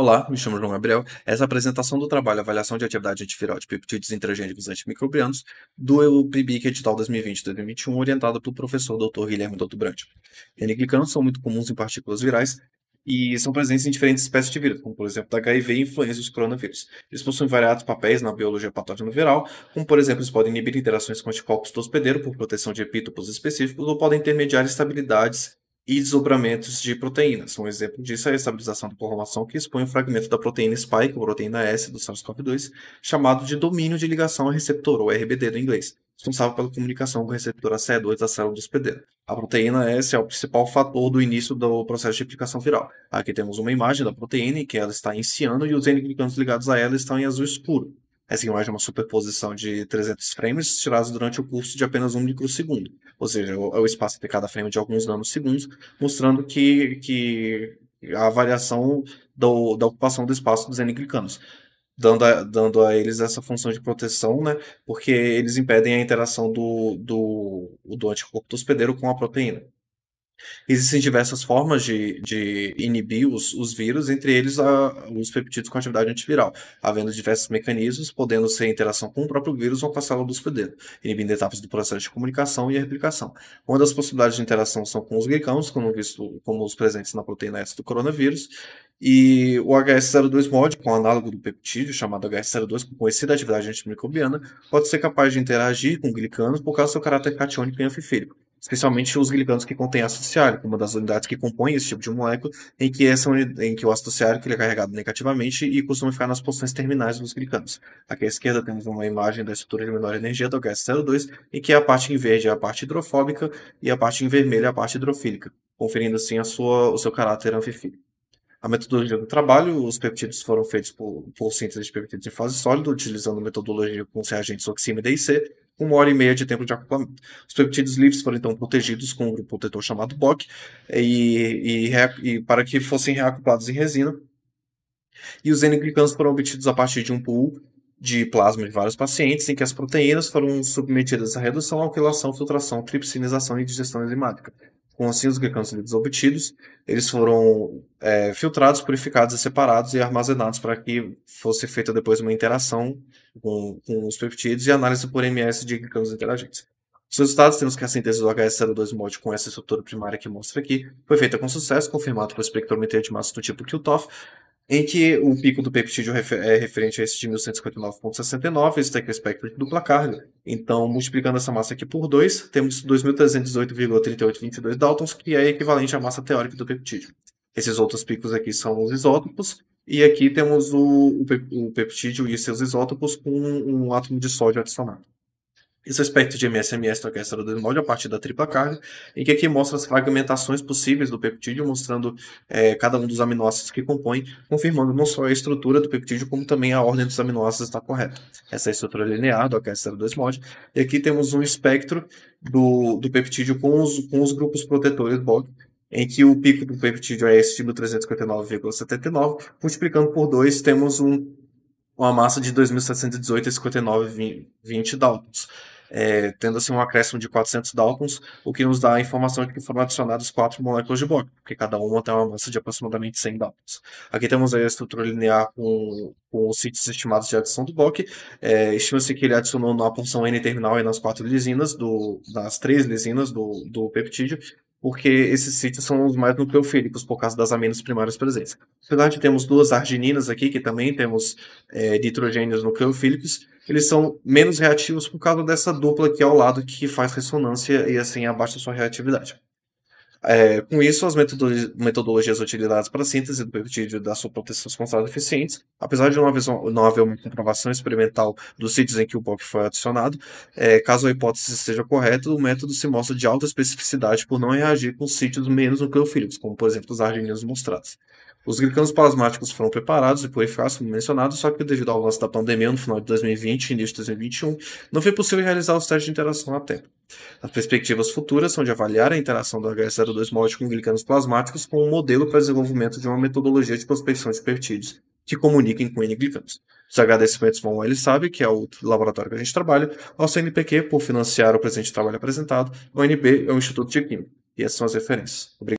Olá, me chamo João Gabriel. Essa é a apresentação do trabalho Avaliação de Atividade antiviral e Peptídeos Intragênicos Antimicrobianos do PIBIC Edital 2020-2021, orientado pelo professor Dr. Guilherme Dotto Brandt. n são muito comuns em partículas virais e são presentes em diferentes espécies de vírus, como por exemplo da HIV e influenza dos coronavírus. Eles possuem variados papéis na biologia patógena viral, como por exemplo eles podem inibir interações com anticorpos do hospedeiro por proteção de epítopos específicos ou podem intermediar estabilidades e desdobramentos de proteínas. Um exemplo disso é a estabilização da conformação que expõe o um fragmento da proteína spike, ou proteína S do SARS-CoV-2, chamado de domínio de ligação a receptor, ou RBD do inglês, responsável pela comunicação com o receptor ACE2 da célula do hospedeiro. A proteína S é o principal fator do início do processo de replicação viral. Aqui temos uma imagem da proteína em que ela está em ciano e os N-glicanos ligados a ela estão em azul escuro. Essa imagem é uma superposição de 300 frames tirados durante o curso de apenas um microsegundo ou seja, o, o espaço de cada frame de alguns nanosegundos, mostrando que, que a variação do, da ocupação do espaço dos N-glicanos dando a, dando a eles essa função de proteção, né? Porque eles impedem a interação do, do, do anticorpo do hospedeiro com a proteína. Existem diversas formas de, de inibir os, os vírus, entre eles a, os peptídeos com atividade antiviral, havendo diversos mecanismos, podendo ser interação com o próprio vírus ou com a célula do hospedeiro, inibindo etapas do processo de comunicação e replicação. Uma das possibilidades de interação são com os glicanos, como, visto, como os presentes na proteína S do coronavírus, e o HS02 mod, com um análogo do peptídeo chamado HS02, com conhecida atividade antimicrobiana, pode ser capaz de interagir com glicanos por causa do seu caráter catiônico e anfifílico especialmente os glicanos que contêm ácido ciálico, uma das unidades que compõem esse tipo de molécula, em que, essa unidade, em que o ácido ciálico ele é carregado negativamente e costuma ficar nas posições terminais dos glicanos. Aqui à esquerda temos uma imagem da estrutura de menor energia do HS02, em que é a parte em verde é a parte hidrofóbica e a parte em vermelho é a parte hidrofílica, conferindo assim a sua, o seu caráter anfifílico. A metodologia do trabalho, os peptídeos foram feitos por, por síntese de peptídeos em fase sólida, utilizando metodologia com reagentes oxime e C, uma hora e meia de tempo de acoplamento. Os peptídeos livres foram então protegidos com um grupo protetor chamado BOC e, e, e para que fossem reacoplados em resina. E os N-glicanos foram obtidos a partir de um pool de plasma de vários pacientes em que as proteínas foram submetidas à redução, alquilação, filtração, tripsinização e digestão enzimática. Com assim os glicanos livres obtidos, eles foram é, filtrados, purificados e separados e armazenados para que fosse feita depois uma interação com, com os peptídeos e análise por MS de glicose interagentes. Os resultados temos que a síntese do HS02 molde com essa estrutura primária que mostra aqui foi feita com sucesso, confirmado pela espectrometria de massa do tipo QTOF, em que o pico do peptídeo é referente a esse de 1159.69, esse tem é o espectro de dupla carga. Então, multiplicando essa massa aqui por 2, temos 2308,3822 Daltons, que é equivalente à massa teórica do peptídeo. Esses outros picos aqui são os isótopos, e aqui temos o, o peptídeo e seus isótopos com um, um átomo de sódio adicionado. Esse é aspecto de MSMS troca esteroidenóide a partir da tripla carga, em que aqui mostra as fragmentações possíveis do peptídeo, mostrando é, cada um dos aminoácidos que compõem, confirmando não só a estrutura do peptídeo, como também a ordem dos aminoácidos está correta. Essa é a estrutura linear do aquesteroidenóide. E aqui temos um espectro do, do peptídeo com os, com os grupos protetores BOG, em que o pico do peptídeo é esse de 1359,79. Multiplicando por 2, temos um, uma massa de 2718,59,20 Daltons. É, tendo assim um acréscimo de 400 Daltons, o que nos dá a informação de que foram adicionadas quatro moléculas de bor, porque cada uma tem uma massa de aproximadamente 100 Daltons. Aqui temos a estrutura linear com, com os sítios estimados de adição do BOC. É, Estima-se que ele adicionou na porção N-terminal e nas quatro lisinas, do, nas três lisinas do, do peptídeo, porque esses sítios são os mais nucleofílicos por causa das aminas primárias presentes. Apesar de termos duas argininas aqui, que também temos é, nitrogênios nucleofílicos, eles são menos reativos por causa dessa dupla aqui ao lado que faz ressonância e assim abaixa sua reatividade. É, com isso, as metodologias utilizadas para síntese do peptídeo da sua proteção são eficientes, apesar de não haver, não haver uma comprovação experimental dos sítios em que o POC foi adicionado. É, caso a hipótese seja correta, o método se mostra de alta especificidade por não reagir com sítios menos nucleofílicos, como por exemplo os argininos mostrados. Os glicanos plasmáticos foram preparados e purificados, como mencionado, só que devido ao lance da pandemia no final de 2020 e início de 2021, não foi possível realizar os testes de interação a tempo. As perspectivas futuras são de avaliar a interação do hs 02 molde com glicanos plasmáticos como um modelo para desenvolvimento de uma metodologia de prospecção de pertídeos que comuniquem com N-glicanos. Os agradecimentos vão ao sabe que é o laboratório que a gente trabalha, ao CNPq por financiar o presente trabalho apresentado, ao NB, ao é Instituto de Química. E essas são as referências. Obrigado.